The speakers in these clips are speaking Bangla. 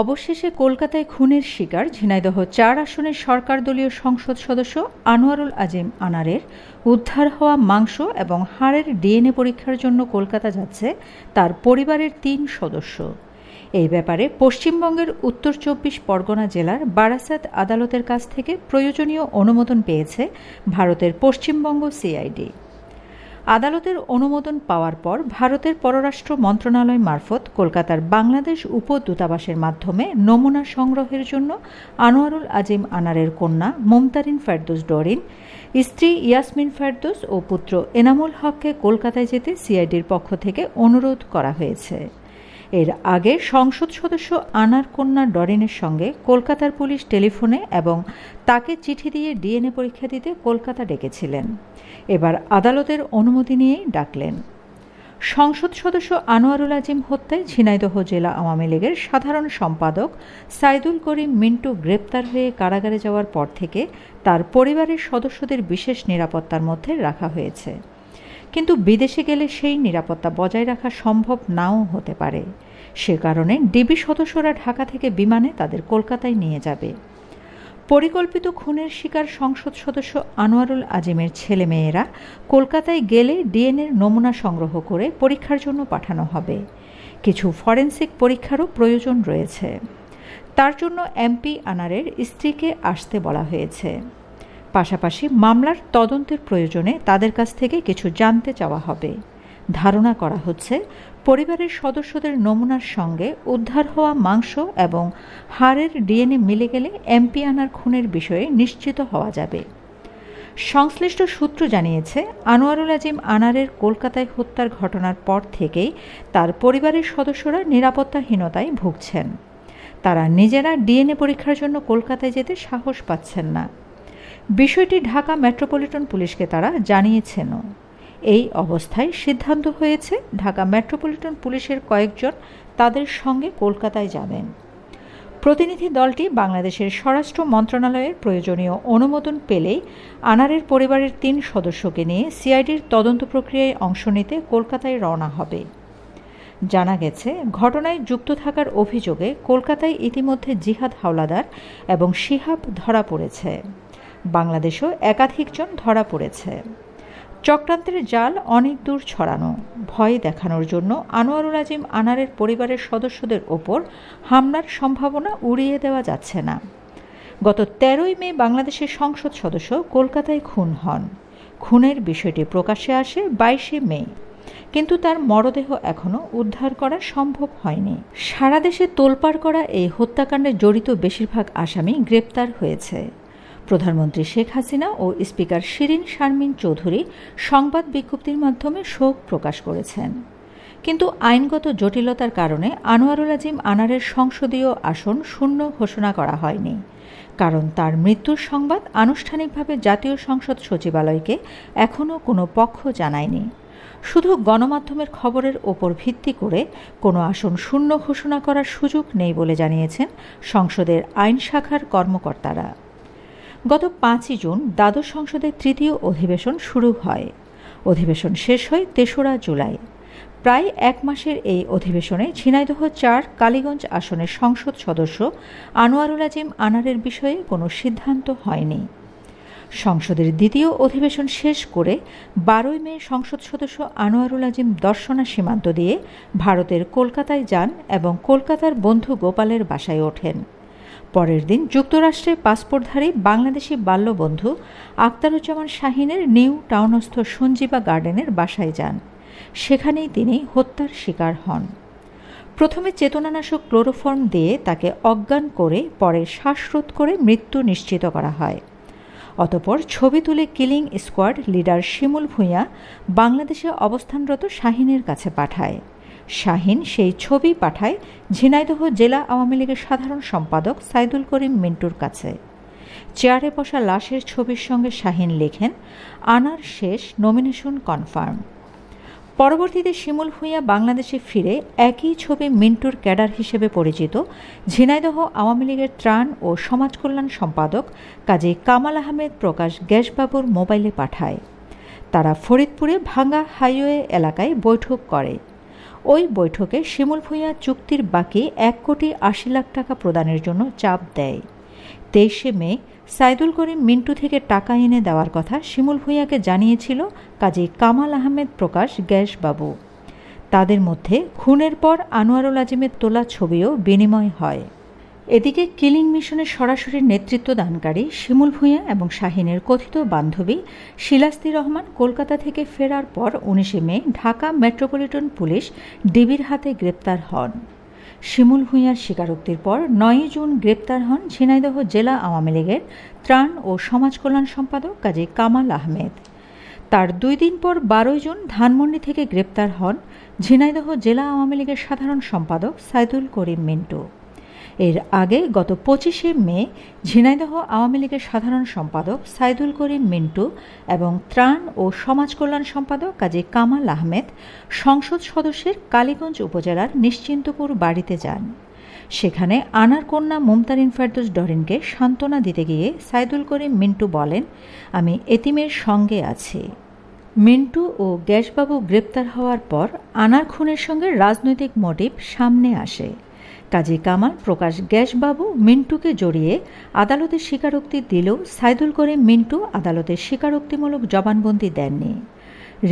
অবশেষে কলকাতায় খুনের শিকার ঝিনাইদহ চার আসনের সরকার দলীয় সংসদ সদস্য আনোয়ারুল আজিম আনারের উদ্ধার হওয়া মাংস এবং হাড়ের ডিএনএ পরীক্ষার জন্য কলকাতা যাচ্ছে তার পরিবারের তিন সদস্য এই ব্যাপারে পশ্চিমবঙ্গের উত্তর চব্বিশ পরগনা জেলার বারাসাত আদালতের কাছ থেকে প্রয়োজনীয় অনুমোদন পেয়েছে ভারতের পশ্চিমবঙ্গ সিআইডি আদালতের অনুমোদন পাওয়ার পর ভারতের পররাষ্ট্র মন্ত্রণালয় মারফত কলকাতার বাংলাদেশ উপ দূতাবাসের মাধ্যমে নমুনা সংগ্রহের জন্য আনোয়ারুল আজিম আনারের কন্যা মমতারিন ফেরদোস ডরিন স্ত্রী ইয়াসমিন ফেরদোস ও পুত্র এনামুল হককে কলকাতায় যেতে সিআইডির পক্ষ থেকে অনুরোধ করা হয়েছে এর আগে সংসদ সদস্য আনার কন্যা ডরিনের সঙ্গে কলকাতার পুলিশ টেলিফোনে এবং তাকে চিঠি দিয়ে ডিএনএ পরীক্ষা দিতে কলকাতা ডেকেছিলেন এবার আদালতের অনুমতি নিয়েই ডাকলেন সংসদ সদস্য আনোয়ারুল আজিম হত্যায় ঝিনাইদহ জেলা আওয়ামী লীগের সাধারণ সম্পাদক সাইদুল করিম মিন্টু গ্রেপ্তার হয়ে কারাগারে যাওয়ার পর থেকে তার পরিবারের সদস্যদের বিশেষ নিরাপত্তার মধ্যে রাখা হয়েছে কিন্তু বিদেশে গেলে সেই নিরাপত্তা বজায় রাখা সম্ভব নাও হতে পারে সে কারণে ডিবি সদস্যরা ঢাকা থেকে বিমানে তাদের কলকাতায় নিয়ে যাবে পরিকল্পিত খুনের শিকার সংসদ সদস্য আনোয়ারুল আজিমের ছেলেমেয়েরা কলকাতায় গেলে ডিএনএর নমুনা সংগ্রহ করে পরীক্ষার জন্য পাঠানো হবে কিছু ফরেন্সিক পরীক্ষারও প্রয়োজন রয়েছে তার জন্য এমপি আনারের স্ত্রীকে আসতে বলা হয়েছে পাশাপাশি মামলার তদন্তের প্রয়োজনে তাদের কাছ থেকে কিছু জানতে চাওয়া হবে ধারণা করা হচ্ছে পরিবারের সদস্যদের নমুনার সঙ্গে উদ্ধার হওয়া মাংস এবং হাড়ের ডিএনএ মিলে গেলে এমপিয়ানার খুনের বিষয়ে নিশ্চিত হওয়া যাবে সংশ্লিষ্ট সূত্র জানিয়েছে আনোয়ারুল আজিম আনারের কলকাতায় হত্যার ঘটনার পর থেকেই তার পরিবারের সদস্যরা নিরাপত্তাহীনতায় ভুগছেন তারা নিজেরা ডিএনএ পরীক্ষার জন্য কলকাতায় যেতে সাহস পাচ্ছেন না বিষয়টি ঢাকা মেট্রোপলিটন পুলিশকে তারা জানিয়েছেনও এই অবস্থায় সিদ্ধান্ত হয়েছে ঢাকা মেট্রোপলিটন পুলিশের কয়েকজন তাদের সঙ্গে কলকাতায় যাবেন প্রতিনিধি দলটি বাংলাদেশের স্বরাষ্ট্র মন্ত্রণালয়ের প্রয়োজনীয় অনুমোদন পেলেই আনারের পরিবারের তিন সদস্যকে নিয়ে সিআইডির তদন্ত প্রক্রিয়ায় অংশ নিতে কলকাতায় রওনা হবে জানা গেছে ঘটনায় যুক্ত থাকার অভিযোগে কলকাতায় ইতিমধ্যে জিহাদ হাওলাদার এবং শিহাব ধরা পড়েছে বাংলাদেশেও একাধিকজন ধরা পড়েছে চক্রান্তের জাল অনেক দূর ছড়ানো ভয় দেখানোর জন্য আনোয়ারুল আজিম আনারের পরিবারের সদস্যদের ওপর হামলার সম্ভাবনা উড়িয়ে দেওয়া যাচ্ছে না গত তেরোই মে বাংলাদেশের সংসদ সদস্য কলকাতায় খুন হন খুনের বিষয়টি প্রকাশে আসে বাইশে মে কিন্তু তার মরদেহ এখনও উদ্ধার করা সম্ভব হয়নি সারা দেশে তোলপাড় করা এই হত্যাকাণ্ডে জড়িত বেশিরভাগ আসামি গ্রেপ্তার হয়েছে প্রধানমন্ত্রী শেখ হাসিনা ও স্পিকার শিরিন শারমিন চৌধুরী সংবাদ বিজ্ঞপ্তির মাধ্যমে শোক প্রকাশ করেছেন কিন্তু আইনগত জটিলতার কারণে আনোয়ারুল আজিম আনারের সংসদীয় আসন শূন্য ঘোষণা করা হয়নি কারণ তার মৃত্যুর সংবাদ আনুষ্ঠানিকভাবে জাতীয় সংসদ সচিবালয়কে এখনও কোনো পক্ষ জানায়নি শুধু গণমাধ্যমের খবরের ওপর ভিত্তি করে কোনো আসন শূন্য ঘোষণা করার সুযোগ নেই বলে জানিয়েছেন সংসদের আইন শাখার কর্মকর্তারা গত পাঁচই জুন দ্বাদশ সংসদের তৃতীয় অধিবেশন শুরু হয় অধিবেশন শেষ হয় তেসরা জুলাই প্রায় এক মাসের এই অধিবেশনে ঝিনাইদহ চার কালীগঞ্জ আসনের সংসদ সদস্য আনোয়ারুল আজিম আনারের বিষয়ে কোনো সিদ্ধান্ত হয়নি সংসদের দ্বিতীয় অধিবেশন শেষ করে বারোই মে সংসদ সদস্য আনোয়ারুল আজিম দর্শনা সীমান্ত দিয়ে ভারতের কলকাতায় যান এবং কলকাতার বন্ধু গোপালের বাসায় ওঠেন পরের দিন যুক্তরাষ্ট্রে পাসপোর্টধারী বাংলাদেশি বাল্যবন্ধু আক্তারুজ্জামান শাহিনের নিউ টাউনস্থ সঞ্জীবা গার্ডেনের বাসায় যান সেখানেই তিনি হত্যার শিকার হন প্রথমে চেতনানাশক ক্লোরোফর্ম দিয়ে তাকে অজ্ঞান করে পরে শ্বাসরোধ করে মৃত্যু নিশ্চিত করা হয় অতপর ছবি তুলে killing squad leader Shimul Bhuiyan বাংলাদেশে অবস্থানরত শাহিনের কাছে পাঠায় শাহিন সেই ছবি পাঠায় ঝিনাইদহ জেলা আওয়ামী লীগের সাধারণ সম্পাদক সাইদুল করিম মিন্টুর কাছে চেয়ারে বসা লাশের ছবির সঙ্গে শাহিন লেখেন আনার শেষ নমিনেশন কনফার্ম পরবর্তীতে শিমুল ভূঁইয়া বাংলাদেশে ফিরে একই ছবি মিন্টুর ক্যাডার হিসেবে পরিচিত ঝিনাইদহ আওয়ামী লীগের ত্রাণ ও সমাজকল্যাণ সম্পাদক কাজী কামাল আহমেদ প্রকাশ গ্যাসবাবুর মোবাইলে পাঠায় তারা ফরিদপুরে ভাঙ্গা হাইওয়ে এলাকায় বৈঠক করে ওই বৈঠকে শিমুল ভূঁইয়া চুক্তির বাকি এক কোটি আশি লাখ টাকা প্রদানের জন্য চাপ দেয় তেইশে মে সাইদুল করিম মিন্টু থেকে টাকা এনে দেওয়ার কথা শিমুল ভূঁইয়াকে জানিয়েছিল কাজী কামাল আহমেদ প্রকাশ গ্যাসবাবু তাদের মধ্যে খুনের পর আনোয়ারুল আজিমের তোলা ছবিও বিনিময় হয় এদিকে কিলিং মিশনের সরাসরি নেতৃত্ব দানকারী শিমুল ভূঁইয়া এবং শাহিনের কথিত বান্ধবী শিলাস্তি রহমান কলকাতা থেকে ফেরার পর উনিশে মে ঢাকা মেট্রোপলিটন পুলিশ ডিবির হাতে গ্রেপ্তার হন শিমুল ভুঁইয়ার স্বীকারোক্তির পর নয়ই জুন গ্রেপ্তার হন ঝিনাইদহ জেলা আওয়ামী লীগের ত্রাণ ও সমাজ কল্যাণ সম্পাদক কাজী কামাল আহমেদ তার দুই দিন পর বারোই জুন ধানমন্ডি থেকে গ্রেপ্তার হন ঝিনাইদহ জেলা আওয়ামী লীগের সাধারণ সম্পাদক সাইদুল করিম মিন্টু এর আগে গত পঁচিশে মে ঝিনাইদহ আওয়ামী লীগের সাধারণ সম্পাদক সাইদুল করিম মিন্টু এবং ত্রাণ ও সমাজ কল্যাণ সম্পাদক কাজী কামাল আহমেদ সংসদ সদস্যের কালীগঞ্জ উপজেলার নিশ্চিন্তপুর বাড়িতে যান সেখানে আনার কন্যা মুমতারিন ফেরদোস ডরিনকে সান্ত্বনা দিতে গিয়ে সাইদুল করিম মিন্টু বলেন আমি এতিমের সঙ্গে আছি মিন্টু ও গ্যাসবাবু গ্রেপ্তার হওয়ার পর আনার খুনের সঙ্গে রাজনৈতিক মোটিভ সামনে আসে কাজী কামাল প্রকাশ গ্যাসবাবু মিন্টুকে জড়িয়ে আদালতের স্বীকারোক্তি দিলেও সাইদুল করিম মিন্টু আদালতের স্বীকারোক্তিমূলক জবানবন্দি দেননি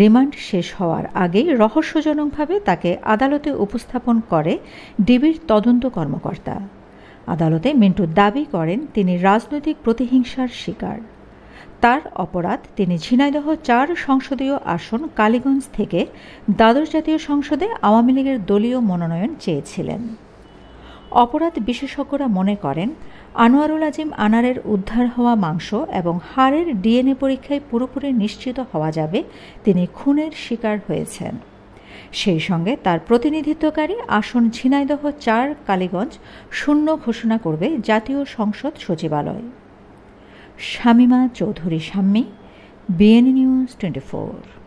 রিমান্ড শেষ হওয়ার আগেই রহস্যজনকভাবে তাকে আদালতে উপস্থাপন করে ডিবির তদন্ত কর্মকর্তা আদালতে মিন্টু দাবি করেন তিনি রাজনৈতিক প্রতিহিংসার শিকার তার অপরাধ তিনি ঝিনাইদহ চার সংসদীয় আসন কালীগঞ্জ থেকে দ্বাদশ জাতীয় সংসদে আওয়ামী লীগের দলীয় মনোনয়ন চেয়েছিলেন অপরাধ বিশেষজ্ঞরা মনে করেন আনোয়ারুল আজিম আনারের উদ্ধার হওয়া মাংস এবং হাড়ের ডিএনএ পরীক্ষায় পুরোপুরি নিশ্চিত হওয়া যাবে তিনি খুনের শিকার হয়েছেন সেই সঙ্গে তার প্রতিনিধিত্বকারী আসন ঝিনাইদহ চার কালীগঞ্জ শূন্য ঘোষণা করবে জাতীয় সংসদ সচিবালয় Shamima Chowdhury Shammi BNA news twenty four